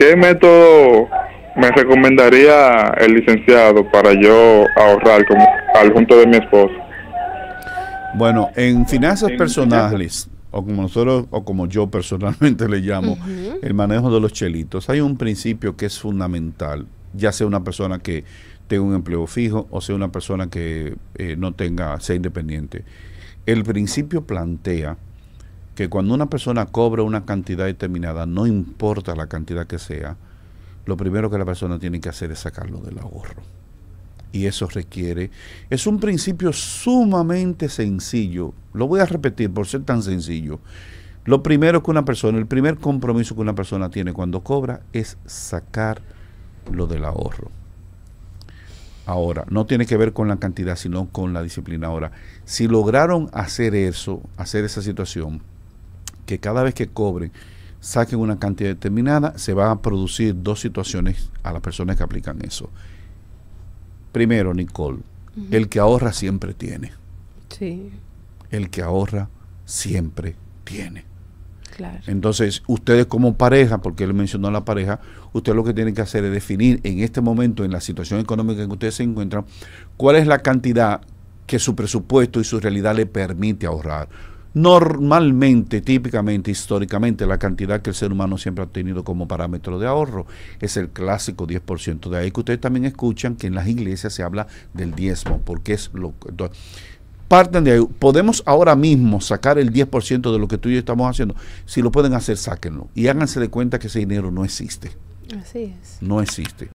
¿Qué método me recomendaría el licenciado para yo ahorrar al junto de mi esposo? Bueno, en finanzas personales, o como nosotros, o como yo personalmente le llamo, el manejo de los chelitos, hay un principio que es fundamental, ya sea una persona que tenga un empleo fijo o sea una persona que eh, no tenga, sea independiente. El principio plantea que cuando una persona cobra una cantidad determinada, no importa la cantidad que sea, lo primero que la persona tiene que hacer es sacarlo del ahorro. Y eso requiere, es un principio sumamente sencillo, lo voy a repetir por ser tan sencillo. Lo primero que una persona, el primer compromiso que una persona tiene cuando cobra es sacar lo del ahorro. Ahora, no tiene que ver con la cantidad, sino con la disciplina. Ahora, si lograron hacer eso, hacer esa situación, que cada vez que cobren saquen una cantidad determinada, se van a producir dos situaciones a las personas que aplican eso. Primero, Nicole, el que ahorra siempre tiene. Sí. El que ahorra siempre tiene. Claro. Entonces, ustedes como pareja, porque él mencionó la pareja, ustedes lo que tienen que hacer es definir en este momento, en la situación económica en que ustedes se encuentran, cuál es la cantidad que su presupuesto y su realidad le permite ahorrar. Normalmente, típicamente, históricamente, la cantidad que el ser humano siempre ha tenido como parámetro de ahorro es el clásico 10%. De ahí que ustedes también escuchan que en las iglesias se habla del diezmo, porque es lo que, Parten de ahí. Podemos ahora mismo sacar el 10% de lo que tú y yo estamos haciendo. Si lo pueden hacer, sáquenlo. Y háganse de cuenta que ese dinero no existe. Así es. No existe.